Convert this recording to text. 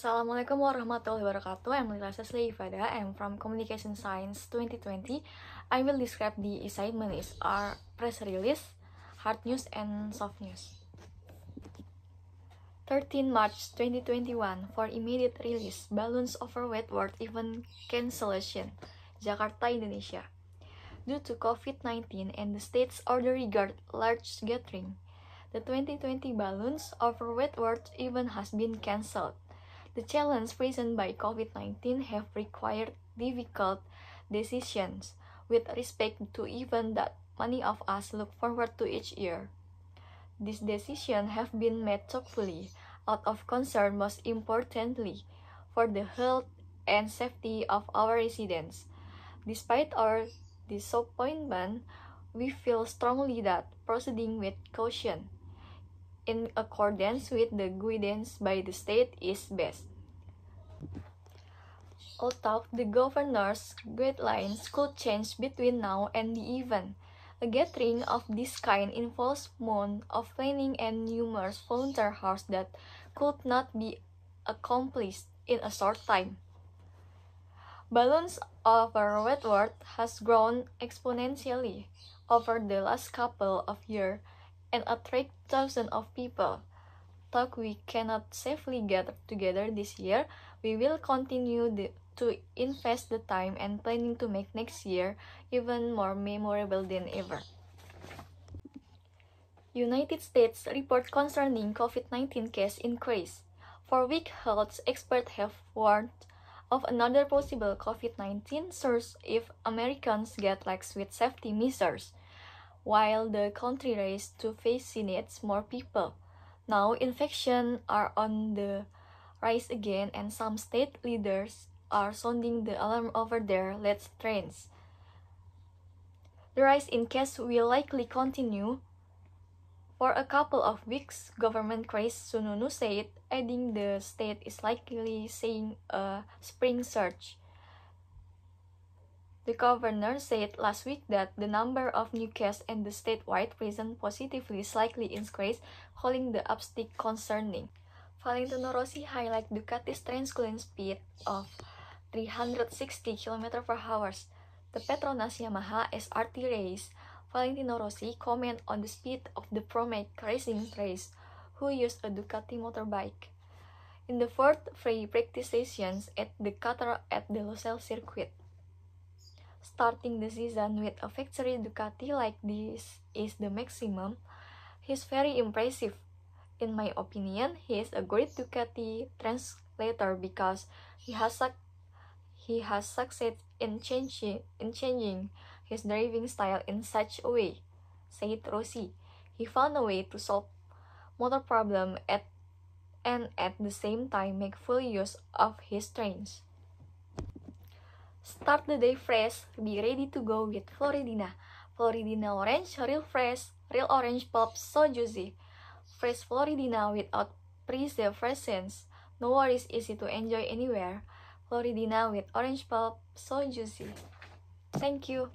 Assalamualaikum warahmatullahi wabarakatuh. I'm Lila Sesli Ifada. I'm from Communication Science 2020. I will describe the assignment is our press release, hard news, and soft news. 13 March 2021 for immediate release, balloons overweight world event cancellation, Jakarta, Indonesia. Due to COVID-19 and the state's order regard large gathering, the 2020 balloons overweight world event has been cancelled. The challenges presented by COVID-19 have required difficult decisions with respect to even that many of us look forward to each year. These decisions have been made thoughtfully, out of concern most importantly for the health and safety of our residents. Despite our disappointment, we feel strongly that proceeding with caution in accordance with the guidance by the state is best. Although the governor's guidelines could change between now and the event, a gathering of this kind involves months of planning and numerous volunteer hours that could not be accomplished in a short time. Balloons over Wentworth has grown exponentially over the last couple of years and attract thousands of people. Though we cannot safely gather together this year, we will continue the, to invest the time and planning to make next year even more memorable than ever. United States report concerning COVID-19 case increase. For weeks, health experts have warned of another possible COVID-19 source if Americans get lax with safety measures while the country race to vaccinate more people. Now infections are on the rise again and some state leaders are sounding the alarm over their late trends. The rise in cases will likely continue for a couple of weeks. Government Chris Sununu said, adding the state is likely seeing a spring surge. The governor said last week that the number of new cases and the statewide prison positively slightly increased, calling the uptick concerning. Valentino Rossi highlighted Ducati's train cooling speed of 360 km per hour. The Petronas Yamaha SRT race. Valentino Rossi comment on the speed of the Promec racing race, who used a Ducati motorbike. In the fourth free practice sessions at the Qatar at the Losail circuit, Starting the season with a factory Ducati like this is the maximum. He's very impressive. In my opinion, he is a great Ducati translator because he has he has succeeded in changing, in changing his driving style in such a way, said Rossi. He found a way to solve motor problem at and at the same time make full use of his strengths. Start the day fresh, be ready to go with Floridina. Floridina orange, real fresh, real orange pop, so juicy. Fresh Floridina without preservations. No worries, easy to enjoy anywhere. Floridina with orange pulp, so juicy. Thank you.